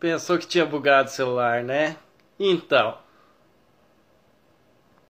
Pensou que tinha bugado o celular, né? Então.